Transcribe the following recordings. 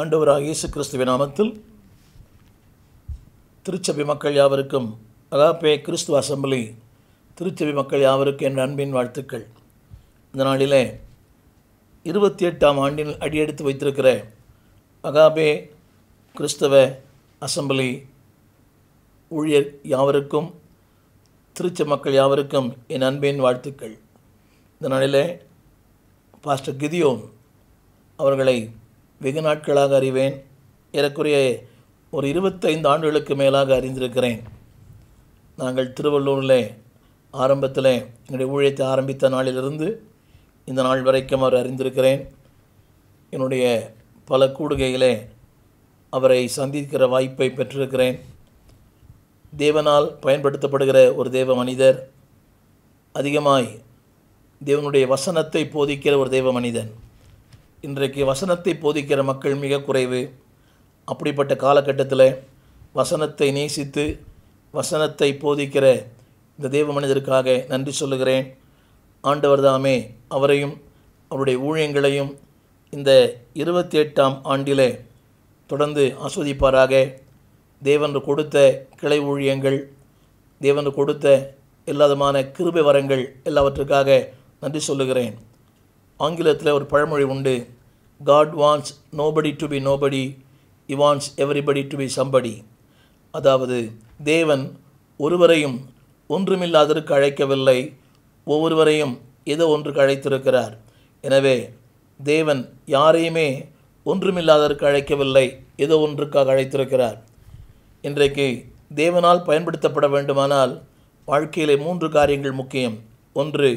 ஆண்டவராக இயேசு கிறிஸ்துவ நாமத்தில் திருச்சபை மக்கள் யாவருக்கும் அகாப்பே கிறிஸ்துவ அசம்பிளி திருச்சபை மக்கள் யாவருக்கும் என் அன்பின் வாழ்த்துக்கள் இந்த நாளிலே இருபத்தி எட்டாம் ஆண்டில் அடியெடுத்து வைத்திருக்கிற அகாபே கிறிஸ்தவ அசம்பிளி ஊழியர் யாவருக்கும் திருச்ச மக்கள் யாவருக்கும் என் அன்பின் வாழ்த்துக்கள் இந்த நாளிலே பாஸ்டர் கிதியோன் அவர்களை வெகு நாட்களாக அறிவேன் ஏறக்குறைய ஒரு இருபத்தைந்து ஆண்டுகளுக்கு மேலாக அறிந்திருக்கிறேன் நாங்கள் திருவள்ளூரில் ஆரம்பத்தில் என்னுடைய ஊழியத்தை ஆரம்பித்த நாளிலிருந்து இந்த நாள் வரைக்கும் அவர் அறிந்திருக்கிறேன் என்னுடைய பல கூடுகைகளே அவரை சந்திக்கிற வாய்ப்பை பெற்றிருக்கிறேன் தேவனால் பயன்படுத்தப்படுகிற ஒரு தேவ மனிதர் அதிகமாய் தேவனுடைய வசனத்தை போதிக்கிற ஒரு தேவ மனிதன் இன்றைக்கு வசனத்தை போதிக்கிற மக்கள் மிக குறைவு அப்படிப்பட்ட காலகட்டத்தில் வசனத்தை நேசித்து வசனத்தை போதிக்கிற இந்த தேவ மனிதருக்காக நன்றி சொல்லுகிறேன் ஆண்டவர் தாமே அவரையும் அவருடைய ஊழியங்களையும் இந்த இருபத்தி எட்டாம் ஆண்டிலே தொடர்ந்து ஆஸ்வதிப்பாராக தேவன் கொடுத்த கிளை ஊழியங்கள் தேவன் கொடுத்த எல்லாதமான கிருபை வரங்கள் எல்லாவற்றுக்காக நன்றி சொல்லுகிறேன் ஆங்கிலத்தில் ஒரு பழமொழி உண்டு God wants nobody to be nobody he wants everybody to be somebody அதாவது தேவன் ஒருவரையும் ஒன்றுமில்லாதற்கு அழைக்கவில்லை ஒவ்வொருவரையும் ஏதோ ஒன்றுக்கு அழைத்திருக்கிறார் எனவே தேவன் யாரையுமே ஒன்றுமில்லாதற்கு அழைக்கவில்லை ஏதோ ஒன்றுக்காக அழைத்திருக்கிறார் இன்றைக்கு தேவனால் பயன்படுத்தப்பட வேண்டுமானால் வாழ்க்கையிலே மூன்று காரியங்கள் முக்கியம் ஒன்று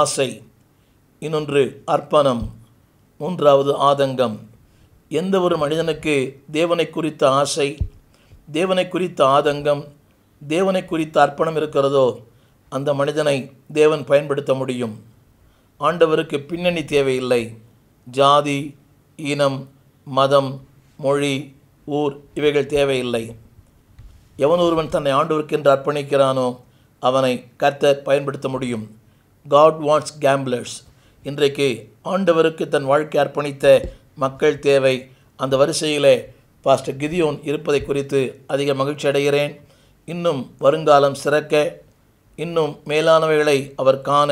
ஆசை இன்னொன்று அர்ப்பணம் மூன்றாவது ஆதங்கம் எந்த ஒரு மனிதனுக்கு தேவனை குறித்த ஆசை தேவனை குறித்த ஆதங்கம் தேவனை குறித்த அர்ப்பணம் இருக்கிறதோ அந்த மனிதனை தேவன் பயன்படுத்த முடியும் ஆண்டவருக்கு பின்னணி தேவையில்லை ஜாதி இனம் மதம் மொழி ஊர் இவைகள் தேவையில்லை எவன் ஒருவன் தன்னை என்று அர்ப்பணிக்கிறானோ அவனை கர்த்தர் பயன்படுத்த முடியும் காட் வாண்ட்ஸ் கேம்பிளர்ஸ் இன்றைக்கு ஆண்டவருக்கு தன் வாழ்க்கை அர்ப்பணித்த மக்கள் தேவை அந்த வரிசையிலே பாஸ்டர் கிதியோன் இருப்பதை குறித்து அதிக மகிழ்ச்சி அடைகிறேன் இன்னும் வருங்காலம் சிறக்க இன்னும் மேலானவைகளை அவர் காண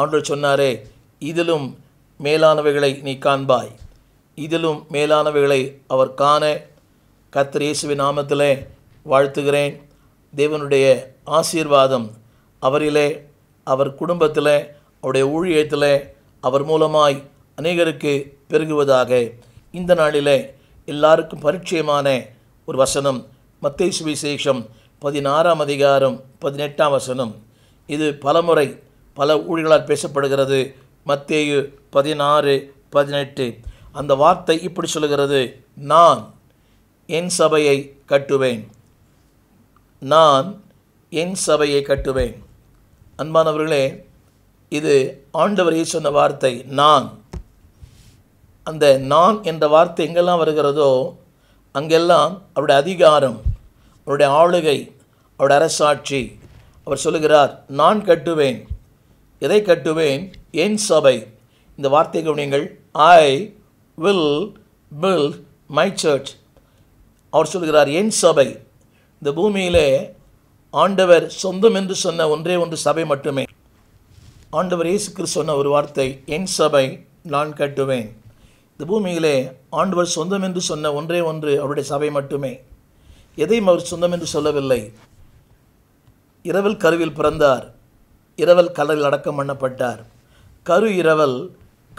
ஆண்டவர் சொன்னாரே இதிலும் மேலானவைகளை நீ காண்பாய் இதிலும் மேலானவைகளை அவர் காண கத்திர இயேசுவின் நாமத்திலே வாழ்த்துகிறேன் தேவனுடைய ஆசீர்வாதம் அவரிலே அவர் குடும்பத்தில் அவருடைய ஊழியத்தில் அவர் மூலமாய் அநேகருக்கு பெருகுவதாக இந்த நாளிலே எல்லாருக்கும் பரிச்சயமான ஒரு வசனம் மத்திய சுவிசேஷம் பதினாறாம் அதிகாரம் பதினெட்டாம் வசனம் இது பலமுறை பல ஊழிகளால் பேசப்படுகிறது மத்தேயு பதினாறு பதினெட்டு அந்த வார்த்தை இப்படி சொல்கிறது நான் என் சபையை கட்டுவேன் நான் என் சபையை கட்டுவேன் அன்பானவர்களே இது ஆண்டவரே சொன்ன வார்த்தை நான் அந்த நான் என்ற வார்த்தை எங்கெல்லாம் வருகிறதோ அங்கெல்லாம் அவருடைய அதிகாரம் அவருடைய ஆளுகை அவருடைய அரசாட்சி அவர் சொல்லுகிறார் நான் கட்டுவேன் எதை கட்டுவேன் என் சபை இந்த வார்த்தை கவனிங்கள் I will build my church அவர் சொல்கிறார் என் சபை இந்த பூமியிலே ஆண்டவர் சொந்தம் என்று சொன்ன ஒன்றே ஒன்று சபை மட்டுமே ஆண்டவர் இயேசுக்கு சொன்ன ஒரு வார்த்தை என் சபை நான் கட்டுவேன் இந்த பூமியிலே ஆண்டவர் சொந்தம் என்று சொன்ன ஒன்றே ஒன்று அவருடைய சபை மட்டுமே எதையும் அவர் சொந்தம் என்று சொல்லவில்லை இரவல் கருவில் பிறந்தார் இரவல் கலரில் அடக்கம் பண்ணப்பட்டார் கரு இரவல்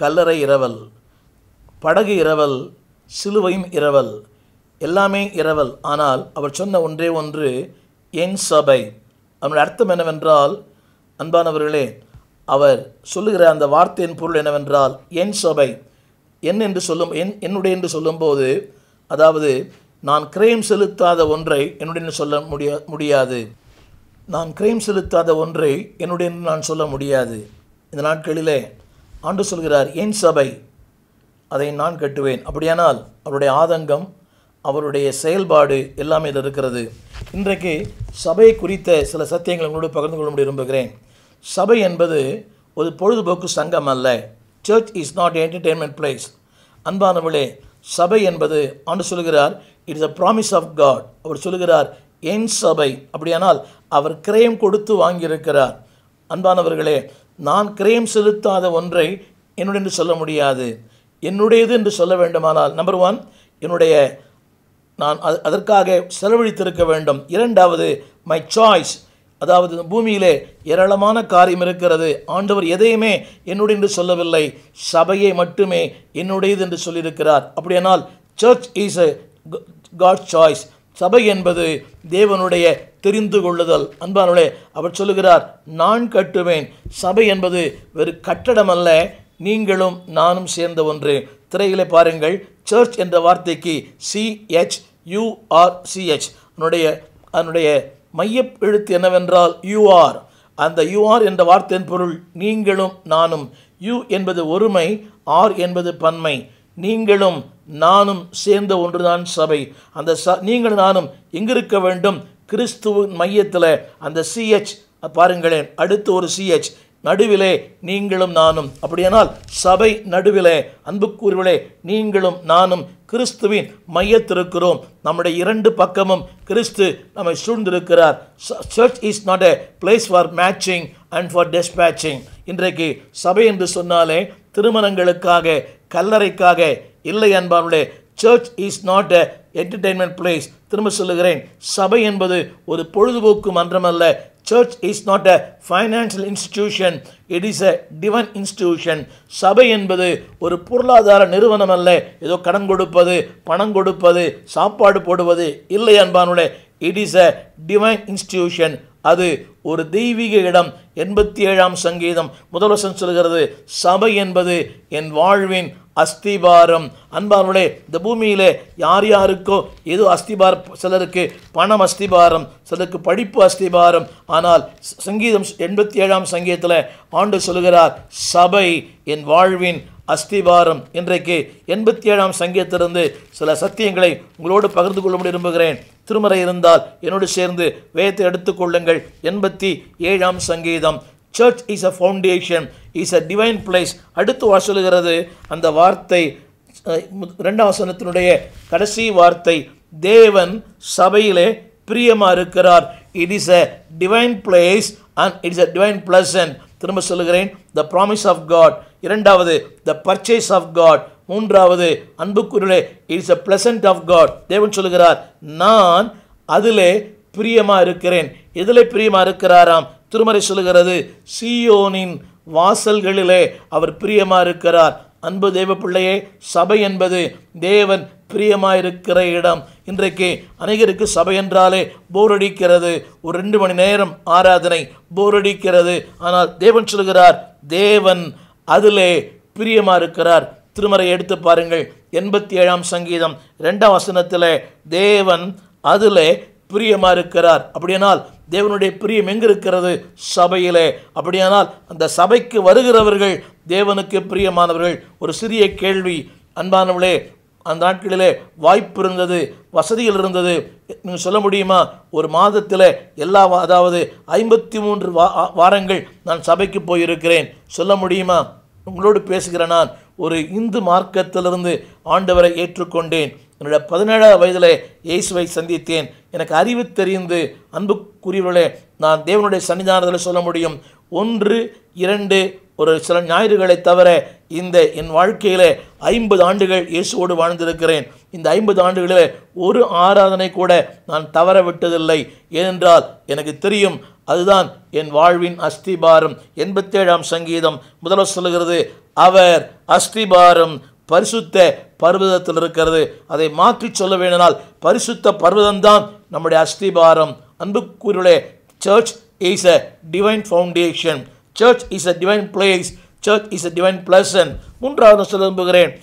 கல்லறை இரவல் படகு இரவல் சிலுவையும் இரவல் எல்லாமே இரவல் ஆனால் அவர் சொன்ன ஒன்றே ஒன்று என் சபை அவனுடைய அர்த்தம் என்னவென்றால் அன்பானவர்களே அவர் சொல்லுகிற அந்த வார்த்தையின் பொருள் என்னவென்றால் என் சபை என் என்று சொல்லும் என் என்னுடைய என்று சொல்லும்போது அதாவது நான் கிரேம் செலுத்தாத ஒன்றை என்னுடைய சொல்ல முடியா முடியாது நான் கிரேம் செலுத்தாத ஒன்றை என்னுடைய நான் சொல்ல முடியாது இந்த நாட்களிலே ஆண்டு சொல்கிறார் என் சபை அதை நான் கட்டுவேன் அப்படியானால் அவருடைய ஆதங்கம் அவருடைய செயல்பாடு எல்லாமே இதில் இருக்கிறது இன்றைக்கு சபை குறித்த சில சத்தியங்களை உங்களோடு பகிர்ந்து கொள்ள விரும்புகிறேன் சபை என்பது ஒரு பொழுதுபோக்கு சங்கம் அல்ல church is not entertainment place அன்பானவளே சபை என்பது ஆண்டு சொல்கிறார் it is a promise of God அவர் சொல்கிறார் என் சபை அப்படியானால் அவர் கிரயம் கொடுத்து வாங்கியிருக்கிறார் அன்பானவர்களே நான் கிரயம் செலுத்தாத ஒன்றை என்னுடைய சொல்ல முடியாது என்னுடையது என்று சொல்ல வேண்டுமானால் நம்பர் ஒன் என்னுடைய நான் அதற்காக செலவழித்திருக்க வேண்டும் இரண்டாவது மை சாய்ஸ் அதாவது பூமியிலே ஏராளமான காரியம் இருக்கிறது ஆண்டவர் எதையுமே என்னுடைய என்று சொல்லவில்லை சபையை மட்டுமே என்னுடையது என்று சொல்லியிருக்கிறார் அப்படியானால் church is a God choice சபை என்பது தேவனுடைய தெரிந்து கொள்ளுதல் அன்பானுடைய அவர் சொல்லுகிறார் நான் கட்டுவேன் சபை என்பது வெறு கட்டடம் அல்ல நீங்களும் நானும் சேர்ந்த ஒன்று திரையிலே பாருங்கள் சர்ச் என்ற வார்த்தைக்கு சிஹெச் யூஆர்சிஹெச் அதனுடைய அதனுடைய மைய எழுத்து என்னவென்றால் யூஆர் அந்த யூஆர் என்ற வார்த்தையின் பொருள் நீங்களும் நானும் யூ என்பது ஒருமை ஆர் என்பது பன்மை நீங்களும் நானும் சேர்ந்த ஒன்றுதான் சபை அந்த ச நீங்கள் நானும் எங்கிருக்க வேண்டும் கிறிஸ்துவின் மையத்தில் அந்த சிஹெச் பாருங்களேன் அடுத்து ஒரு சிஹெச் நடுவிலே நீங்களும் நானும் அப்படியானால் சபை நடுவிலே அன்புக்கூறுகளே நீங்களும் நானும் கிறிஸ்துவின் மையத்திருக்கிறோம் நம்முடைய இரண்டு பக்கமும் கிறிஸ்து நம்மை சூழ்ந்திருக்கிறார் church is not a place for matching and for dispatching இன்றைக்கு சபை என்று சொன்னாலே திருமணங்களுக்காக கல்லறைக்காக இல்லை அன்பார்களே church is not a entertainment place திரும்ப சொல்லுகிறேன் சபை என்பது ஒரு பொழுதுபோக்கு மன்றமல்ல church is not a financial institution it is a divine institution சபை என்பது ஒரு பொருளாதார நிறுவனம் அல்ல ஏதோ கடன் கொடுப்பது பணம் கொடுப்பது சாப்பாடு போடுவது இல்லை அன்பானுடைய it is a divine institution அது ஒரு தெய்வீக இடம் எண்பத்தி ஏழாம் சங்கீதம் முதல்வசம் சொல்கிறது சபை என்பது என் வாழ்வின் அஸ்திபாரம் அன்பார்களே இந்த பூமியில் யார் யாருக்கோ ஏதோ அஸ்திபாரம் சிலருக்கு பணம் அஸ்திபாரம் சிலருக்கு படிப்பு அஸ்திபாரம் ஆனால் சங்கீதம் எண்பத்தி ஏழாம் சங்கீதத்தில் ஆண்டு சொல்கிறார் சபை என் வாழ்வின் அஸ்திபாரம் இன்றைக்கு எண்பத்தி ஏழாம் சங்கீதத்திலிருந்து சில சத்தியங்களை உங்களோடு பகிர்ந்து கொள்ள விரும்புகிறேன் திருமறை இருந்தால் என்னோடு சேர்ந்து வேதத்தை எடுத்துக்கொள்ளுங்கள் எண்பத்தி ஏழாம் சங்கீதம் church is a foundation is a divine place அடுத்து வா சொல்லுகிறது அந்த வார்த்தை ரெண்டாம் வசனத்தினுடைய கடைசி வார்த்தை தேவன் சபையிலே பிரியமாக இருக்கிறார் it is a divine place and it's a divine pleasant திரும்ப சொல்லுகிறேன் த ப்ராமிஸ் ஆஃப் காட் இரண்டாவது த பர்ச்சேஸ் ஆஃப் காட் மூன்றாவது அன்புக்குருளே it's a pleasant of God தேவன் சொல்லுகிறார் நான் அதிலே பிரியமாக இருக்கிறேன் எதில் பிரியமாக இருக்கிறாராம் திருமறை சொல்கிறது சியோனின் வாசல்களிலே அவர் பிரியமாக இருக்கிறார் அன்பு தேவ பிள்ளையே சபை என்பது தேவன் பிரியமாயிருக்கிற இடம் இன்றைக்கு அநேகருக்கு சபை என்றாலே போர் அடிக்கிறது ஒரு ரெண்டு மணி நேரம் ஆராதனை போர் அடிக்கிறது ஆனால் தேவன் சொல்கிறார் தேவன் அதிலே பிரியமாக இருக்கிறார் திருமறை எடுத்து பாருங்கள் எண்பத்தி ஏழாம் சங்கீதம் ரெண்டாம் வசனத்தில் தேவன் அதிலே பிரியமாக இருக்கிறார் அப்படியானால் தேவனுடைய பிரியம் எங்கே இருக்கிறது சபையிலே அப்படியானால் அந்த சபைக்கு வருகிறவர்கள் தேவனுக்கு பிரியமானவர்கள் ஒரு சிறிய கேள்வி அன்பானவளே அந்த நாட்களிலே வாய்ப்பு இருந்தது வசதிகள் இருந்தது நீங்கள் சொல்ல முடியுமா ஒரு மாதத்தில் எல்லா அதாவது ஐம்பத்தி மூன்று வா வாரங்கள் நான் சபைக்கு போயிருக்கிறேன் சொல்ல முடியுமா உங்களோடு பேசுகிற நான் ஒரு இந்து மார்க்கத்திலிருந்து ஆண்டவரை ஏற்றுக்கொண்டேன் என்னுடைய பதினேழாவது வயதில் இயேசுவை சந்தித்தேன் எனக்கு அறிவு தெரிந்து அன்புக்குரியவர்களே நான் தேவனுடைய சன்னிதானத்தில் சொல்ல முடியும் ஒன்று இரண்டு ஒரு சில ஞாயிறுகளை தவிர இந்த என் வாழ்க்கையில் ஐம்பது ஆண்டுகள் இயேசுவோடு வாழ்ந்திருக்கிறேன் இந்த ஐம்பது ஆண்டுகளில் ஒரு ஆராதனை கூட நான் தவற விட்டதில்லை ஏனென்றால் எனக்கு தெரியும் அதுதான் என் வாழ்வின் அஸ்திபாரம் எண்பத்தேழாம் சங்கீதம் முதல்வர் சொல்லுகிறது அவர் அஸ்திபாரம் பரிசுத்த பர்வதத்தில் இருக்கிறது அதை மாற்றி சொல்ல வேண்டினால் பரிசுத்த பர்வதம்தான் நம்முடைய அஸ்திபாரம் அன்புக்குரிய church is a divine foundation church is a divine place church is a divine pleasant மூன்றாவது சொல்ல விரும்புகிறேன்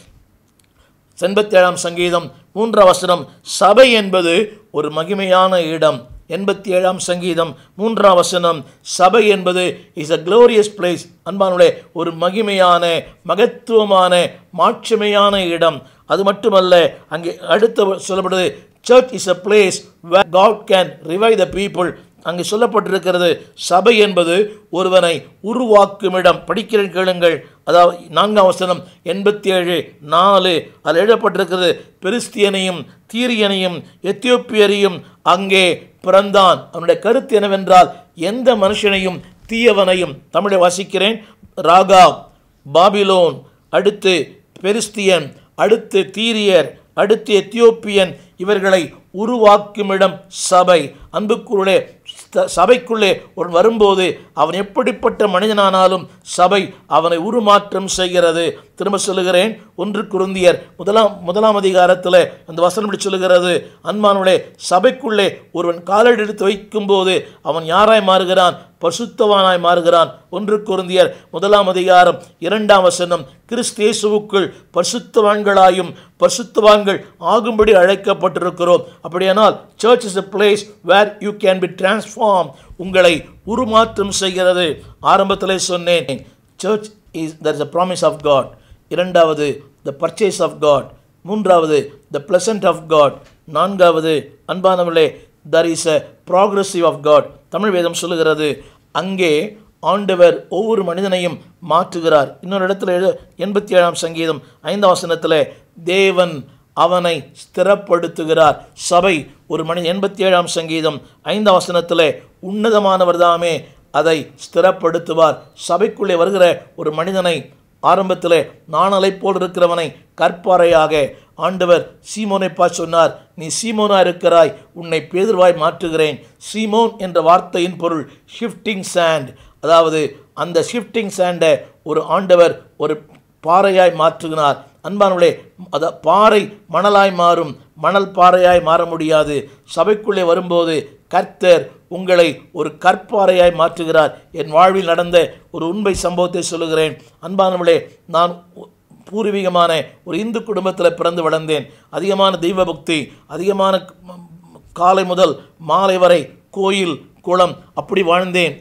எண்பத்தேழாம் சங்கீதம் மூன்றாம் வசனம் சபை என்பது ஒரு மகிமையான இடம் எண்பத்தி ஏழாம் சங்கீதம் மூன்றாம் வசனம் சபை என்பது இஸ் அ க்ளோரியஸ் பிளேஸ் அன்பானுடைய ஒரு மகிமையான மகத்துவமான மாட்சிமையான இடம் அது மட்டுமல்ல அங்கே அடுத்த சொல்லப்படுது church is a place way God can revive the people அங்கே சொல்லப்பட்டிருக்கிறது சபை என்பது ஒருவனை உருவாக்கும் இடம் படிக்கிற கேளுங்கள் அதாவது நான்காம் வசனம் எண்பத்தி ஏழு நாலு அதில் எழுதப்பட்டிருக்கிறது பெருஸ்தியனையும் தீரியனையும் எத்தியோப்பியரையும் அங்கே பிறந்தான் அவனுடைய கருத்து என்னவென்றால் எந்த மனுஷனையும் தீயவனையும் தமிழை வாசிக்கிறேன் ராகா பாபிலோன் அடுத்து பெரிஸ்தியன் அடுத்து தீரியர் அடுத்து எத்தியோப்பியன் இவர்களை உருவாக்குமிடம் சபை அன்புக்குள்ளே சபைக்குள்ளே ஒரு வரும்போது அவன் எப்படிப்பட்ட மனிதனானாலும் சபை அவனை உருமாற்றம் செய்கிறது திரும்ப சொல்லுகிறேன் ஒன்று குருந்தியர் முதலாம் முதலாம் அதிகாரத்தில் அந்த வசனம் இப்படி சொல்லுகிறது அன்மானுடைய சபைக்குள்ளே ஒருவன் காலடி எடுத்து வைக்கும்போது அவன் யாராய் மாறுகிறான் பசுத்தவானாய் மாறுகிறான் ஒன்று குருந்தியர் முதலாம் அதிகாரம் இரண்டாம் வசனம் கிறிஸ்தேசுவுக்குள் பசுத்தவான்களாயும் பசுத்தவான்கள் ஆகும்படி அழைக்கப்பட்டிருக்கிறோம் அப்படியானால் church is a place where you can be transform உங்களை உருமாற்றம் செய்கிறது ஆரம்பத்தில் சொன்னேன் church is there is a promise of God இரண்டாவது த பர்ச்சேஸ் ஆஃப் காட் மூன்றாவது த பிளசன்ட் ஆஃப் காட் நான்காவது அன்பானவர்களே there is a progressive of God Tamil வேதம் சொல்லுகிறது அங்கே ஆண்டவர் ஒவ்வொரு மனிதனையும் மாற்றுகிறார் இன்னொரு இடத்துல எழு எண்பத்தி ஏழாம் சங்கீதம் ஐந்தாம் வசனத்தில் தேவன் அவனை ஸ்திரப்படுத்துகிறார் சபை ஒரு மனித எண்பத்தி ஏழாம் சங்கீதம் ஐந்தாம் வசனத்தில் உன்னதமானவர் தாமே அதை ஸ்திரப்படுத்துவார் சபைக்குள்ளே வருகிற ஒரு மனிதனை ஆரம்பத்திலே நாணலை போல் இருக்கிறவனை கற்பாறையாக ஆண்டவர் சீமோனை பார்த்து சொன்னார் நீ சீமோனா இருக்கிறாய் உன்னை பேதுருவாய் மாற்றுகிறேன் சீமோன் என்ற வார்த்தையின் பொருள் ஷிஃப்டிங் சாண்ட் அதாவது அந்த ஷிஃப்டிங் சாண்டை ஒரு ஆண்டவர் ஒரு பாறையாய் மாற்றுகிறார் அன்பானுள்ளே அத பாறை மணலாய் மாறும் மணல் பாறையாய் மாற முடியாது சபைக்குள்ளே வரும்போது கர்த்தர் உங்களை ஒரு கற்பாறையாய் மாற்றுகிறார் என் வாழ்வில் நடந்த ஒரு உண்மை சம்பவத்தை சொல்லுகிறேன் அன்பானவளே நான் பூர்வீகமான ஒரு இந்து குடும்பத்தில் பிறந்து வளர்ந்தேன் அதிகமான தெய்வ பக்தி அதிகமான காலை முதல் மாலை வரை கோயில் குளம் அப்படி வாழ்ந்தேன்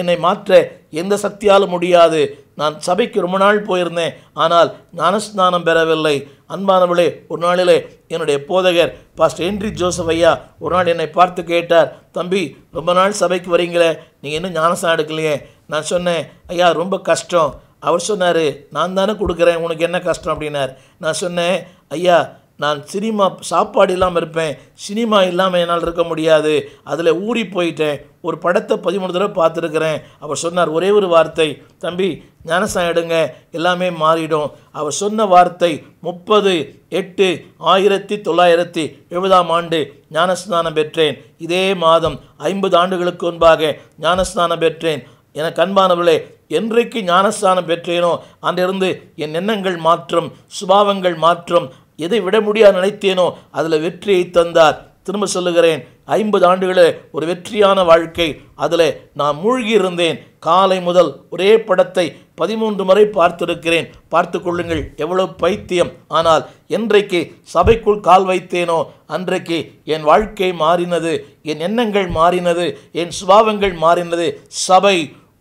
என்னை மாற்ற எந்த சக்தியாலும் முடியாது நான் சபைக்கு ரொம்ப நாள் போயிருந்தேன் ஆனால் ஞானஸ்நானம் பெறவில்லை அன்பானவளே ஒரு நாளிலே என்னுடைய போதகர் பாஸ்டர் ஹென்ரி ஜோசப் ஐயா ஒரு நாள் என்னை பார்த்து கேட்டார் தம்பி ரொம்ப நாள் சபைக்கு வரீங்களே நீங்கள் இன்னும் ஞானஸ்தானம் எடுக்கலையே நான் சொன்னேன் ஐயா ரொம்ப கஷ்டம் அவர் சொன்னார் நான் தானே கொடுக்குறேன் உனக்கு என்ன கஷ்டம் அப்படின்னார் நான் சொன்னேன் ஐயா நான் சினிமா சாப்பாடு இல்லாமல் இருப்பேன் சினிமா இல்லாமல் என்னால் இருக்க முடியாது அதில் ஊறி போயிட்டேன் ஒரு படத்தை பதிமூணு தடவை பார்த்துருக்குறேன் அவர் சொன்னார் ஒரே ஒரு வார்த்தை தம்பி ஞானசாயம் எடுங்க எல்லாமே மாறிடும் அவர் சொன்ன வார்த்தை முப்பது எட்டு ஆயிரத்தி தொள்ளாயிரத்தி எழுபதாம் ஆண்டு ஞானஸ்நானம் பெற்றேன் இதே மாதம் ஐம்பது ஆண்டுகளுக்கு முன்பாக ஞானஸ்நானம் பெற்றேன் எனக்கு கண்பானவர்களே என்றைக்கு ஞானஸ்தானம் பெற்றேனோ அன்றிருந்து என் எண்ணங்கள் மாற்றம் சுபாவங்கள் மாற்றம் எதை விட முடியாது நினைத்தேனோ அதில் வெற்றியை தந்தார் திரும்ப சொல்லுகிறேன் ஐம்பது ஆண்டுகளே ஒரு வெற்றியான வாழ்க்கை அதில் நான் மூழ்கி இருந்தேன் காலை முதல் ஒரே படத்தை பதிமூன்று முறை பார்த்திருக்கிறேன் பார்த்து கொள்ளுங்கள் எவ்வளோ பைத்தியம் ஆனால் என்றைக்கு சபைக்குள் கால் வைத்தேனோ அன்றைக்கு என் வாழ்க்கை மாறினது என் எண்ணங்கள் மாறினது என் சுபாவங்கள் மாறினது சபை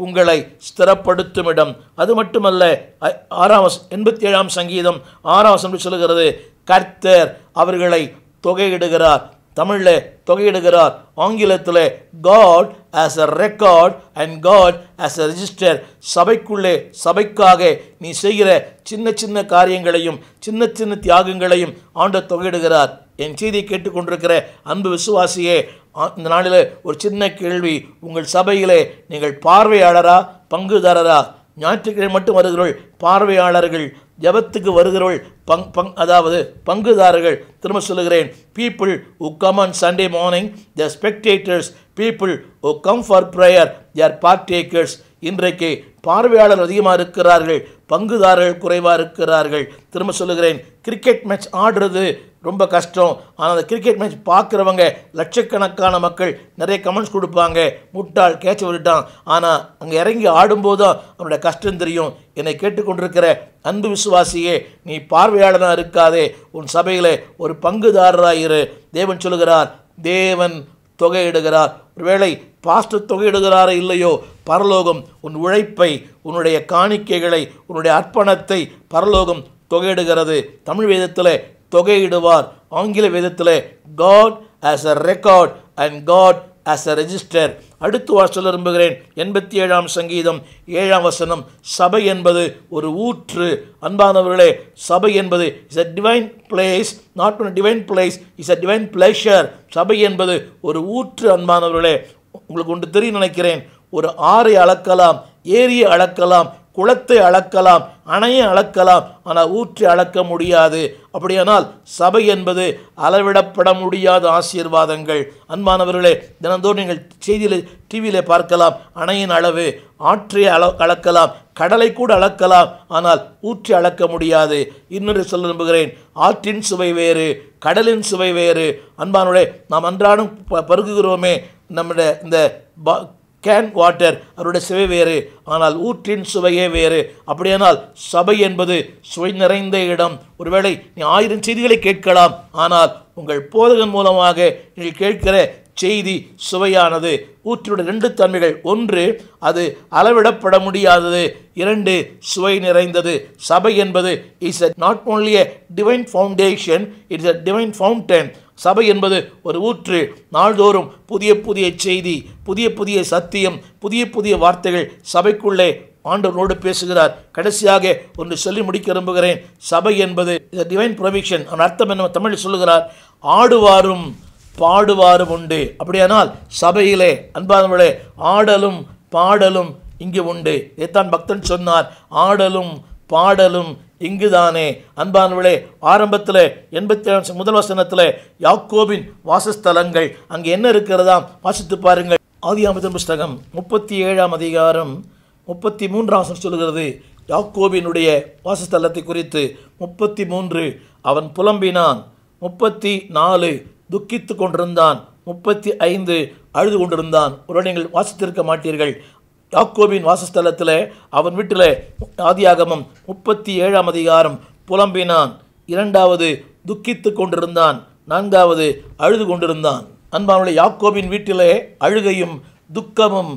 உங்களை ஸ்திரப்படுத்தும் இடம் அது மட்டுமல்ல ஆறாம் எண்பத்தி ஏழாம் சங்கீதம் ஆறாம் சொல்லுகிறது கர்த்தர் அவர்களை தொகையிடுகிறார் தமிழில் தொகையிடுகிறார் ஆங்கிலத்தில் God as a record and God as a register சபைக்குள்ளே சபைக்காக நீ செய்கிற சின்ன சின்ன காரியங்களையும் சின்ன சின்ன தியாகங்களையும் ஆண்டு தொகையிடுகிறார் என் செய்தியை கேட்டுக்கொண்டிருக்கிற அன்பு விசுவாசியே இந்த நாளில் ஒரு சின்ன கேள்வி உங்கள் சபையிலே நீங்கள் பார்வையாளரா பங்குதாரரா ஞாயிற்றுக்கிழமை மட்டும் வருகிறவள் பார்வையாளர்கள் ஜபத்துக்கு வருகிறவள் பங் பங் அதாவது பங்குதாரர்கள் திரும்ப சொல்லுகிறேன் people who come on Sunday morning the spectators people who come for prayer they are part takers இன்றைக்கு பார்வையாளர் அதிகமாக இருக்கிறார்கள் பங்குதாரர்கள் குறைவாக இருக்கிறார்கள் திரும்ப சொல்லுகிறேன் கிரிக்கெட் மேட்ச் ஆடுறது ரொம்ப கஷ்டம் ஆனால் அந்த கிரிக்கெட் மேட்ச் பார்க்குறவங்க லட்சக்கணக்கான மக்கள் நிறைய கமெண்ட்ஸ் கொடுப்பாங்க முட்டாள் கேட்ச விட்டுட்டான் ஆனால் அங்கே இறங்கி ஆடும்போது தான் அவனுடைய கஷ்டம் தெரியும் என்னை கேட்டுக்கொண்டிருக்கிற அன்பு விசுவாசியே நீ பார்வையாளராக இருக்காதே உன் சபையில் ஒரு பங்குதாரராயிரு தேவன் சொல்லுகிறார் தேவன் தொகையிடுகிறார் ஒருவேளை பாஸ்டர் தொகையிடுகிறாரோ இல்லையோ பரலோகம் உன் உழைப்பை உன்னுடைய காணிக்கைகளை உன்னுடைய அர்ப்பணத்தை பரலோகம் தொகையிடுகிறது தமிழ் வேதத்தில் தொகையிடுவார் ஆங்கில வேதத்தில் God as a record and God as a register அடுத்து வா சொல்ல விரும்புகிறேன் எண்பத்தி ஏழாம் சங்கீதம் ஏழாம் வசனம் சபை என்பது ஒரு ஊற்று அன்பானவர்களே சபை என்பது is a divine place not one divine place is a divine pleasure சபை என்பது ஒரு ஊற்று அன்பானவர்களே உங்களுக்கு ஒன்று தெரியும் நினைக்கிறேன் ஒரு ஆறை அளக்கலாம் ஏரியை அளக்கலாம் குளத்தை அளக்கலாம் அணையை அளக்கலாம் ஆனால் ஊற்றி அளக்க முடியாது அப்படியானால் சபை என்பது அளவிடப்பட முடியாத ஆசீர்வாதங்கள் அன்பானவர்களே தினந்தோறும் நீங்கள் செய்தியில் டிவியில் பார்க்கலாம் அணையின் அளவு ஆற்றை அள அளக்கலாம் கடலை கூட அளக்கலாம் ஆனால் ஊற்றி அளக்க முடியாது இன்னொரு சொல்ல விரும்புகிறேன் ஆற்றின் சுவை வேறு கடலின் சுவை வேறு அன்பானுடைய நாம் அன்றாடம் பருகுகிறோமே நம்முடைய இந்த கேன் வாட்டர் அவருடைய சுவை வேறு ஆனால் ஊற்றின் சுவையே வேறு அப்படியானால் சபை என்பது சுவை நிறைந்த இடம் ஒருவேளை நீ ஆயிரம் செய்திகளை கேட்கலாம் ஆனால் உங்கள் போதகன் மூலமாக நீங்கள் கேட்கிற செய்தி சுவையானது ஊற்றினுடைய ரெண்டு தன்மைகள் ஒன்று அது அளவிடப்பட முடியாதது இரண்டு சுவை நிறைந்தது சபை என்பது is a not only a divine foundation it's a divine fountain சபை என்பது ஒரு ஊற்று நாள்தோறும் புதிய புதிய செய்தி புதிய புதிய சத்தியம் புதிய புதிய வார்த்தைகள் சபைக்குள்ளே ஆண்டவரோடு பேசுகிறார் கடைசியாக ஒன்று சொல்லி முடிக்க விரும்புகிறேன் சபை என்பது டிவைன் ப்ரொவிஷன் அவன் அர்த்தம் என்ன தமிழ் சொல்லுகிறார் ஆடுவாரும் பாடுவாரும் உண்டு அப்படியானால் சபையிலே அன்பானவர்களே ஆடலும் பாடலும் இங்கு உண்டு இதைத்தான் பக்தன் சொன்னார் ஆடலும் பாடலும் இங்குதானே அன்பானவளே ஆரம்பத்தில் எண்பத்தி ஏழு முதல் வசனத்தில் யாக்கோபின் வாசஸ்தலங்கள் அங்கே என்ன இருக்கிறதாம் வாசித்து பாருங்கள் ஆதியாமத்தின் புஸ்தகம் முப்பத்தி ஏழாம் அதிகாரம் முப்பத்தி மூன்றாம் வசனம் சொல்கிறது யாக்கோபினுடைய வாசஸ்தலத்தை குறித்து முப்பத்தி மூன்று அவன் புலம்பினான் முப்பத்தி நாலு துக்கித்து கொண்டிருந்தான் முப்பத்தி ஐந்து அழுது கொண்டிருந்தான் ஒரு நீங்கள் வாசித்திருக்க மாட்டீர்கள் யாக்கோபின் வாசஸ்தலத்தில் அவன் வீட்டில் ஆதியாகமும் முப்பத்தி ஏழாம் அதிகாரம் புலம்பினான் இரண்டாவது துக்கித்து கொண்டிருந்தான் நான்காவது அழுது கொண்டிருந்தான் அன்பானுடைய யாக்கோபின் வீட்டிலே அழுகையும் துக்கமும்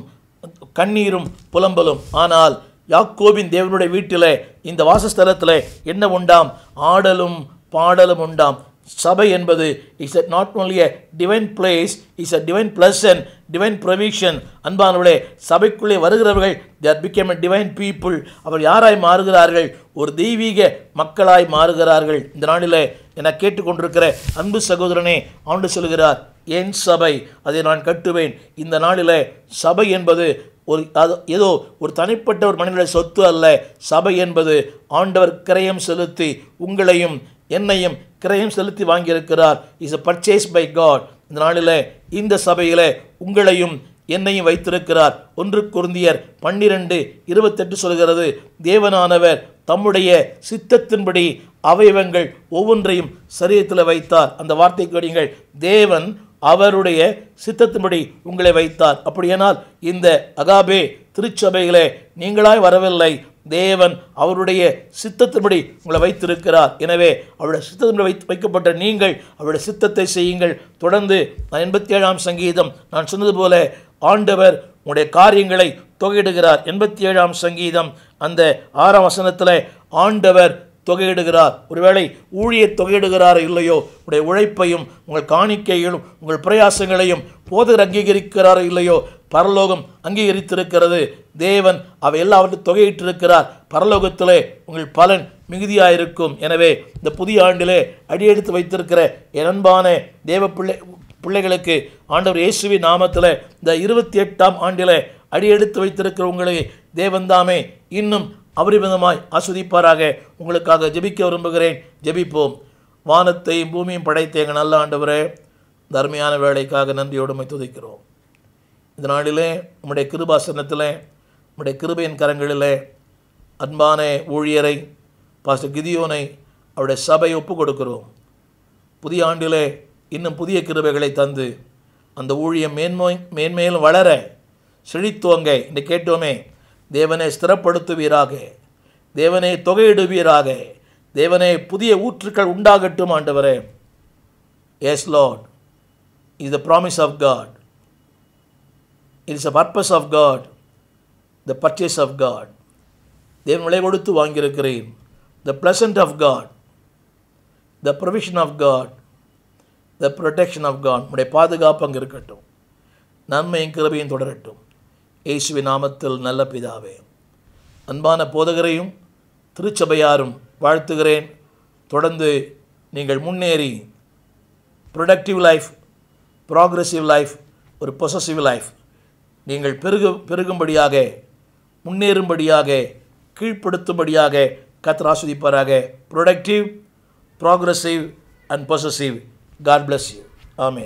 கண்ணீரும் புலம்பலும் ஆனால் யாக்கோபின் தேவனுடைய வீட்டில் இந்த வாசஸ்தலத்தில் என்ன உண்டாம் ஆடலும் பாடலும் உண்டாம் சபை என்பது is at not only a divine place is a divine and divine provision அன்பானவர்களே சபைக்குள்ளே வருகிறவர்கள் there become a divine people அவர் யாராய் மாறுகிறார்கள் ஒரு தெய்வீக மக்களாய் மாறுகிறார்கள் இந்த நாளில் என கேட்டுக்கொண்டிருக்கிற அன்பு சகோதரனே ஆண்டு சொல்கிறார் என் சபை அதை நான் கட்டுவேன் இந்த நாளில் சபை என்பது ஒரு அது ஏதோ ஒரு தனிப்பட்ட ஒரு மனிதனுடைய சொத்து அல்ல சபை என்பது ஆண்டவர் கிரயம் செலுத்தி உங்களையும் என்னையும் கிரயம் செலுத்தி வாங்கியிருக்கிறார் is a purchase by God இந்த நாளில் இந்த சபையில் உங்களையும் என்னையும் வைத்திருக்கிறார் ஒன்று குருந்தியர் பன்னிரெண்டு இருபத்தெட்டு சொல்கிறது தேவனானவர் தம்முடைய சித்தத்தின்படி அவயவங்கள் ஒவ்வொன்றையும் சரீரத்தில் வைத்தார் அந்த வார்த்தை கேடுங்கள் தேவன் அவருடைய சித்தத்தின்படி உங்களை வைத்தார் அப்படியானால் இந்த அகாபே திருச்சபைகளே நீங்களாய் வரவில்லை தேவன் அவருடைய சித்தத்தின்படி உங்களை வைத்திருக்கிறார் எனவே அவருடைய சித்தத்தின்படி வைத்து வைக்கப்பட்ட நீங்கள் அவருடைய சித்தத்தை செய்யுங்கள் தொடர்ந்து எண்பத்தி ஏழாம் சங்கீதம் நான் சொன்னது போல ஆண்டவர் உங்களுடைய காரியங்களை தொகையிடுகிறார் எண்பத்தி ஏழாம் சங்கீதம் அந்த ஆறாம் வசனத்தில் ஆண்டவர் தொகையிடுகிறார் ஒருவேளை ஊழிய தொகையிடுகிறார் இல்லையோ உடைய உழைப்பையும் உங்கள் காணிக்கைகளும் உங்கள் பிரயாசங்களையும் போதர் அங்கீகரிக்கிறார் இல்லையோ பரலோகம் அங்கீகரித்திருக்கிறது தேவன் அவை எல்லாவற்றையும் தொகையிட்டிருக்கிறார் பரலோகத்திலே உங்கள் பலன் மிகுதியாயிருக்கும் எனவே இந்த புதிய ஆண்டிலே அடியெடுத்து வைத்திருக்கிற என்பான தேவ பிள்ளை பிள்ளைகளுக்கு ஆண்டவர் இயேசுவி நாமத்தில் இந்த இருபத்தி எட்டாம் ஆண்டிலே அடியெடுத்து வைத்திருக்கிற உங்களை தேவன்தாமே இன்னும் அபரிமிதமாய் ஆஸ்வதிப்பாராக உங்களுக்காக ஜெபிக்க விரும்புகிறேன் ஜெபிப்போம் வானத்தையும் பூமியும் படைத்த எங்கள் நல்ல ஆண்டவரே தர்மையான வேலைக்காக நன்றியோடு துதிக்கிறோம் இந்த நாளிலே நம்முடைய கிருபாசனத்தில் நம்முடைய கிருபையின் கரங்களிலே அன்பான ஊழியரை பாஸ்டர் கிதியோனை அவருடைய சபை ஒப்பு கொடுக்கிறோம் புதிய ஆண்டிலே இன்னும் புதிய கிருபைகளை தந்து அந்த ஊழியம் மேன்மை மேன்மேலும் வளர செழித்துவங்க என்று கேட்டோமே தேவனை ஸ்திரப்படுத்துவீராக தேவனை தொகையிடுவீராக தேவனை புதிய ஊற்றுக்கள் உண்டாகட்டும் ஆண்டவரே yes Lord is the promise of God it is a purpose of God the purchase of God தேவன் விலை கொடுத்து வாங்கியிருக்கிறேன் the pleasant of God the provision of God the protection of God உடைய பாதுகாப்பு அங்கே இருக்கட்டும் நன்மையும் கிருபையும் தொடரட்டும் இயேசுவி நாமத்தில் நல்ல பிதாவே அன்பான போதகரையும் திருச்சபையாரும் வாழ்த்துகிறேன் தொடர்ந்து நீங்கள் முன்னேறி ப்ரொடக்டிவ் லைஃப் ப்ராக்ரெசிவ் லைஃப் ஒரு பொசசிவ் லைஃப் நீங்கள் பெருகு பெருகும்படியாக முன்னேறும்படியாக கீழ்ப்படுத்தும்படியாக கத்திர ஆஸ்வதிப்பாராக productive progressive and possessive God bless you ஆமே